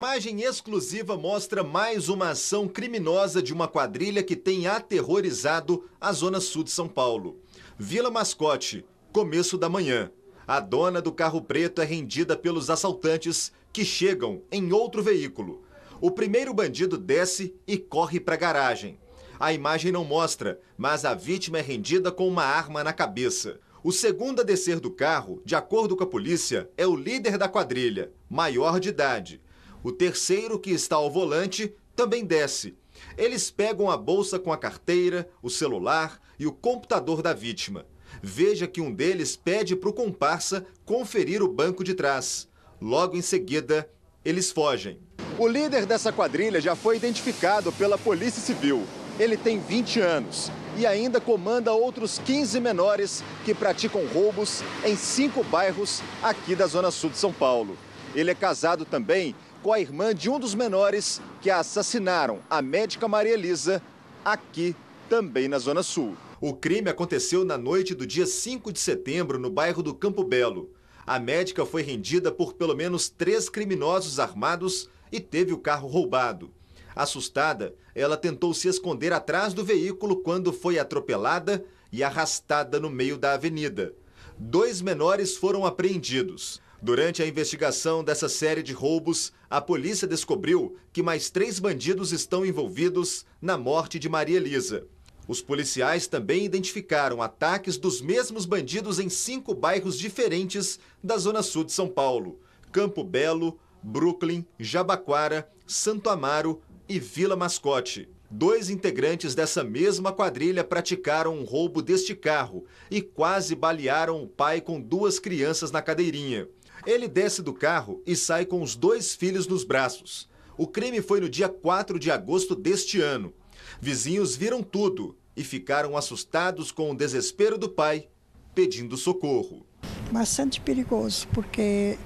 A imagem exclusiva mostra mais uma ação criminosa de uma quadrilha que tem aterrorizado a zona sul de São Paulo. Vila Mascote, começo da manhã. A dona do carro preto é rendida pelos assaltantes que chegam em outro veículo. O primeiro bandido desce e corre para a garagem. A imagem não mostra, mas a vítima é rendida com uma arma na cabeça. O segundo a descer do carro, de acordo com a polícia, é o líder da quadrilha, maior de idade. O terceiro, que está ao volante, também desce. Eles pegam a bolsa com a carteira, o celular e o computador da vítima. Veja que um deles pede para o comparsa conferir o banco de trás. Logo em seguida, eles fogem. O líder dessa quadrilha já foi identificado pela Polícia Civil. Ele tem 20 anos e ainda comanda outros 15 menores que praticam roubos em cinco bairros aqui da Zona Sul de São Paulo. Ele é casado também com a irmã de um dos menores que a assassinaram, a médica Maria Elisa, aqui também na Zona Sul. O crime aconteceu na noite do dia 5 de setembro, no bairro do Campo Belo. A médica foi rendida por pelo menos três criminosos armados e teve o carro roubado. Assustada, ela tentou se esconder atrás do veículo quando foi atropelada e arrastada no meio da avenida. Dois menores foram apreendidos. Durante a investigação dessa série de roubos, a polícia descobriu que mais três bandidos estão envolvidos na morte de Maria Elisa. Os policiais também identificaram ataques dos mesmos bandidos em cinco bairros diferentes da Zona Sul de São Paulo: Campo Belo, Brooklyn, Jabaquara, Santo Amaro e Vila Mascote. Dois integrantes dessa mesma quadrilha praticaram um roubo deste carro e quase balearam o pai com duas crianças na cadeirinha. Ele desce do carro e sai com os dois filhos nos braços. O crime foi no dia 4 de agosto deste ano. Vizinhos viram tudo e ficaram assustados com o desespero do pai, pedindo socorro. Bastante perigoso, porque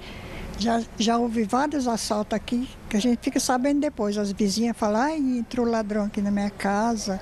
já, já houve vários assaltos aqui, que a gente fica sabendo depois. As vizinhas falam, ai, entrou ladrão aqui na minha casa.